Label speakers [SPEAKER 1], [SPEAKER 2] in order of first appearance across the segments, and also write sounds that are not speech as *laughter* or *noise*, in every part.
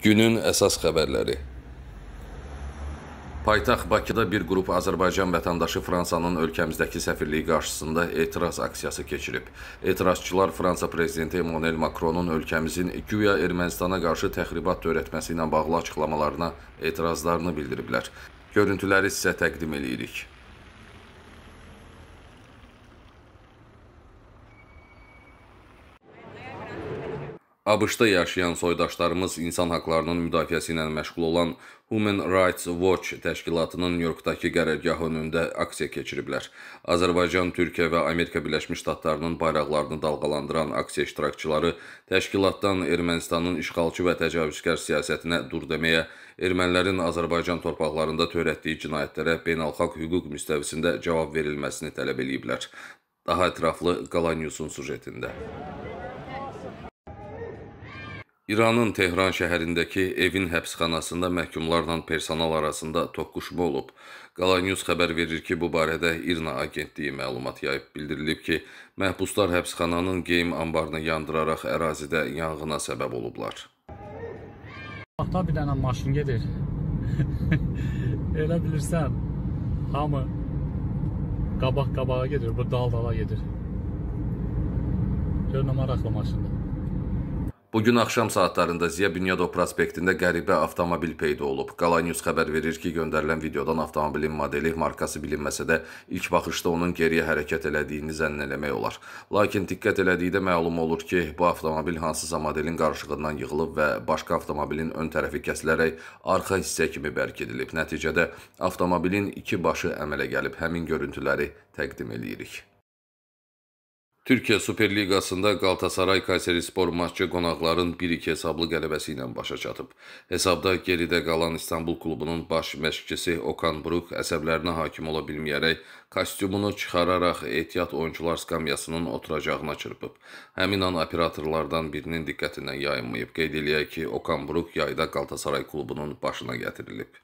[SPEAKER 1] Günün əsas xəbərləri. Paytaxt Bakıda bir qrup Azərbaycan vətəndaşı Fransanın ölkəmizdəki səfirliyi qarşısında etiraz aksiyası keçirib. Etirazçılar Fransa prezidenti Emmanuel Macronun ölkəmizin güya Ermənistana qarşı təxribat törətməsi ilə bağlı açıqlamalarına etirazlarını bildiriblər. Görüntüləri sizə təqdim edirik. ABŞ-da yaşayan soydaşlarımız insan haqlarının müdafiəsi ilə məşğul olan Human Rights Watch təşkilatının Nyu-Yorkdakı qərargahı önündə aksiya keçiriblər. Azərbaycan, Türkiyə və Amerika Birləşmiş Ştatlarının bayraqlarını dalğalandıran aksiya iştirakçıları təşkilatdan Ermənistanın işğalçı və təcavüzkar siyasətinə dur deməyə, ermənilərin Azərbaycan torpaqlarında törətdiyi cinayətlərə beynəlxalq hüquq müstəvisində cavab verilməsini tələb eləyiblər. Daha ətraflı Qala Newsun sujetində. İranın Tehran şəhərindəki evin həbsxanasında məhkumlarla personal arasında toqquşma olub. Qala News xəbər verir ki, bu barədə İRNA agentliyi məlumat yayıb. Bildirilib ki, məhbuslar həbsxananın geyim anbarını yandıraraq ərazidə yanğına səbəb olublar. Baxda bir dənə maşın gedir. *laughs* Elə bilirsən, hamı qabaq qabağa gedir, bu dal dala gedir. Görünə maraqlı maşındır. Bugün axşam saatlarında Ziya Bünyadov prospektində qəribə avtomobil peyda olub. Qala News xəbər verir ki, göndərilən videodan avtomobilin modeli, markası bilinməsə də ilk baxışda onun geriyə hərəkət elədiyini zənn eləmək olar. Lakin diqqət elədikdə məlum olur ki, bu avtomobil hansısa modelin qarışığından yığılıb və başqa avtomobilin ön tərəfi kəsilərək arxa hissə kimi bərk edilib. Nəticədə avtomobilin iki başı əmələ gəlib. Həmin görüntüləri təqdim edirik. Türkiyə Super Liqasında Qalatasaray Kayserispor maçı qonaqların 1-2 hesablı qələbəsi ilə başa çatıb. Hesabda geridə qalan İstanbul klubunun baş məşqçisi Okan Buruk əsəblərinə hakim ola bilməyərək kostyumunu çıxararaq ehtiyat oyunçular skamyasının oturacağına çırpıb. Həmin an operatorlardan birinin diqqətindən yayınmayıb. Qeyd eləyək ki, Okan Buruk yayda Qalatasaray klubunun başına gətirilib.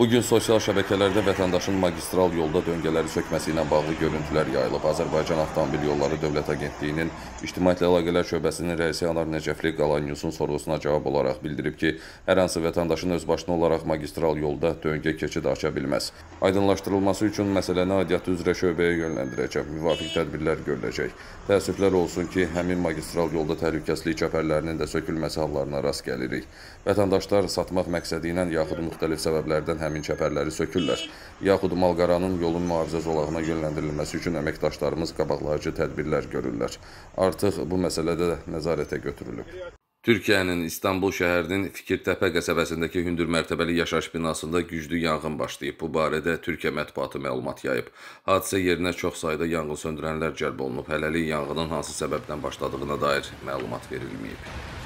[SPEAKER 1] Bu gün sosial şəbəkələrdə vətəndaşın magistral yolda döngələri sökməsi ilə bağlı görüntülər yayılıb. Azərbaycan Avtomobil Yolları Dövlət Agentliyinin İctimaiyyətlə Əlaqələr Şöbəsinin rəisi Anar Nəcəfli Qalanyusun sorğusuna cavab olaraq bildirib ki, hər hansı vətəndaşın özbaşına olaraq magistral yolda döngə keçid aça bilməz. Aydınlaşdırılması üçün məsələni aidiyyatı üzrə şöbəyə yönləndirəcək, müvafiq tədbirlər görüləcək. Təəssüflər olsun ki, həmin magistral yolda təhlükəsizlik çəpərlərinin də sökülməsi hallarına rast gəlirik. Vətəndaşlar satmaq məqsədi ilə yaxud müxtəlif səbəblərdən həm həmin çəpərləri sökürlər. Yaxud malqaranın yolun mühafizə zolağına yönləndirilməsi üçün əməkdaşlarımız qabaqlayıcı tədbirlər görürlər. Artıq bu məsələdə nəzarətə götürülüb. Türkiyənin İstanbul şəhərinin Fikirtəpə qəsəbəsindəki hündür mərtəbəli yaşayış binasında güclü yanğın başlayıb. Bu barədə Türkiyə mətbuatı məlumat yayıb. Hadisə yerinə çox sayda yanğın söndürənlər cəlb olunub. Hələlik yanğının hansı səbəbdən başladığına dair məlumat verilməyib.